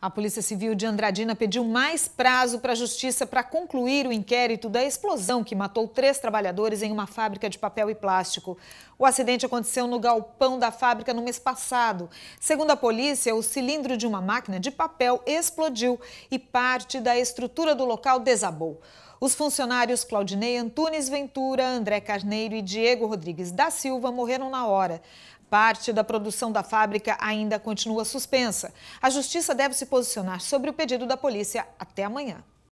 A Polícia Civil de Andradina pediu mais prazo para a Justiça para concluir o inquérito da explosão que matou três trabalhadores em uma fábrica de papel e plástico. O acidente aconteceu no galpão da fábrica no mês passado. Segundo a polícia, o cilindro de uma máquina de papel explodiu e parte da estrutura do local desabou. Os funcionários Claudinei Antunes Ventura, André Carneiro e Diego Rodrigues da Silva morreram na hora. Parte da produção da fábrica ainda continua suspensa. A justiça deve se posicionar sobre o pedido da polícia até amanhã.